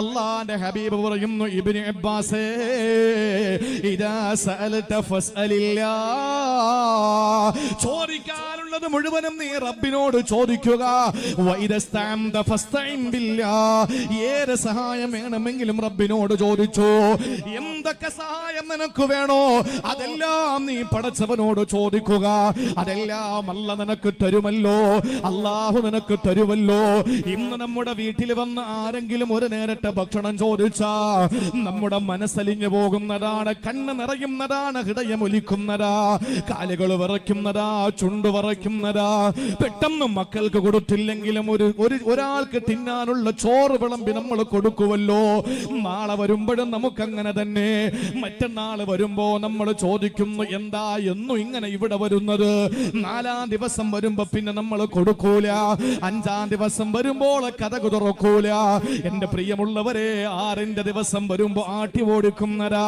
അള്ളാന്റെ ഹബീബ് പറയുന്നു ഇബിന് അബ്ബാസേ ഇതാ സഅലത ഫസ്അലില്ലാ ചോദിക്കാനുള്ളത് മുഴുവനും നീ റബ്ബിനോട് ചോദിക്കുക ഏത് സഹായം വേണമെങ്കിലും റബ്ബിനോട് ചോദിച്ചു എന്ന് എന്തൊക്കെ സഹായം നിനക്ക് വേണോ അതെല്ലാം നീ പടച്ചവനോട് ചോദിക്കുക അതെല്ലാം അല്ല നിനക്ക് തരുമല്ലോ അള്ളാഹു നിനക്ക് തരുമല്ലോ ഇന്ന് നമ്മുടെ വീട്ടിൽ വന്ന് ആരെങ്കിലും ഒരു നേരത്തെ ഭക്ഷണം ചോദിച്ചാ നമ്മുടെ മനസ്സലിഞ്ഞു പോകുന്നതാണ് കണ്ണ് നിറയുന്നതാണ് ഹൃദയമൊലിക്കുന്നതാ കാലുകൾ വിറയ്ക്കുന്നതാ ചുണ്ട് വിറയ്ക്കുന്നതാ പെട്ടെന്ന് മക്കൾക്ക് കൊടുത്തില്ലെങ്കിലും ഒരു ഒരു ഒരാൾക്ക് തിന്നാനുള്ള ചോറ് വിളമ്പി നമ്മൾ കൊടുക്കുമല്ലോ നാളെ വരുമ്പോഴും നമുക്കങ്ങനെ തന്നെ മറ്റന്നാൾ വരുമ്പോ നമ്മൾ ചോദിക്കുന്നു എന്താ എന്നു ഇങ്ങനെ ഇവിടെ വരുന്നത് നാലാം ദിവസം വരുമ്പോ പിന്നെ നമ്മൾ കൊടുക്കൂല അഞ്ചാം ദിവസം വരുമ്പോൾ കഥകു തുറക്കൂല എന്റെ പ്രിയമുള്ളവരെ ആറിന്റെ ദിവസം വരുമ്പോ ആട്ടി ഓടിക്കുന്നരാ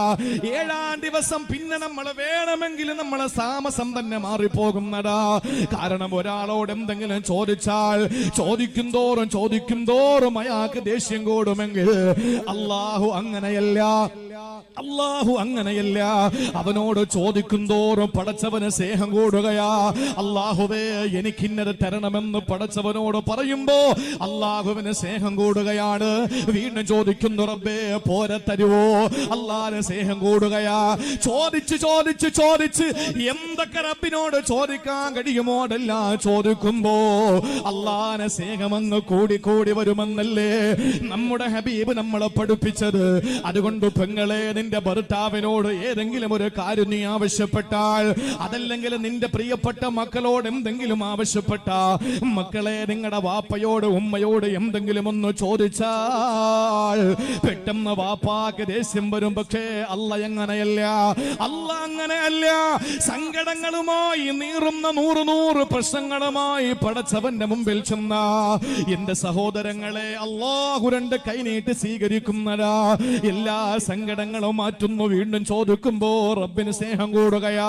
ഏഴാം ദിവസം പിന്നെ നമ്മൾ വേണമെങ്കിൽ നമ്മളെ താമസം തന്നെ മാറിപ്പോകുന്നടാ കാരണം ഒരാളോട് എന്തെങ്കിലും ചോദിച്ചാൽ ചോദിക്കും തോറും ചോദിക്കും തോറും അയാൾക്ക് ദേഷ്യം കൂടുമെങ്കിൽ അള്ളാഹു അങ്ങനെയല്ല അള്ളാഹു അങ്ങനെയല്ല അവനോട് ചോദിക്കും തോറും പടച്ചവന് സ്നേഹം കൂടുകയാ അള്ളാഹുവേ എനിക്കിന്നത് തരണമെന്ന് പടച്ചവനോട് പറയുമ്പോ അള്ളാഹുവിന് സ്നേഹം കൂടുകയാണ് വീണ്ടും ചോദിക്കുന്നു റബ്ബേ പോരെ തരുവോ അള്ളാഹ് സ്നേഹം കൂടുകയാ ചോദിച്ച് ചോദിച്ച് ചോദിച്ച് എന്തൊക്കെ റബ്ബിനോട് ചോദിക്കാൻ കഴിയുമോ അതെല്ലാം ചോദിക്കുമ്പോ അള്ളാഹ് സ്നേഹം അങ്ങ് കൂടി കൂടി വരുമെന്നല്ലേ നമ്മുടെ ഹബീബ് നമ്മളെ പഠിപ്പിച്ചത് അതുകൊണ്ട് പെങ്ങളെ നിന്റെ ഭർത്താവിനോട് ഏതെങ്കിലും ഒരു കാര്യം നീ ആവശ്യപ്പെട്ടാൽ അതല്ലെങ്കിൽ നിന്റെ പ്രിയപ്പെട്ട മക്കളോട് എന്തെങ്കിലും ആവശ്യപ്പെട്ട മക്കളെ നിങ്ങളുടെ വാപ്പയോട് ഉമ്മയോട് എന്തെങ്കിലും ഒന്ന് ചോദിച്ചാൽ പെട്ടെന്ന് വാപ്പാക്ക് ദേഷ്യം വരും പക്ഷേ അല്ല എങ്ങനെയല്ല അല്ല അങ്ങനെയല്ല സങ്കടങ്ങളുമായി നീറുന്ന നൂറ് നൂറ് പ്രശ്നങ്ങളുമായി പടച്ചവന്റെ മുമ്പിൽ ചെന്ന എന്റെ സഹോദരങ്ങളെ അള്ളാഹു രണ്ട് കൈനീട്ട് സ്വീകരിക്കുന്നതാ എല്ലാ സങ്കടങ്ങളും തങ്ങളെ മാറ്റുന്നു വീണ്ടും ചോദിക്കുമ്പോ റബ്ബിന് സ്നേഹം കൂടുകയാ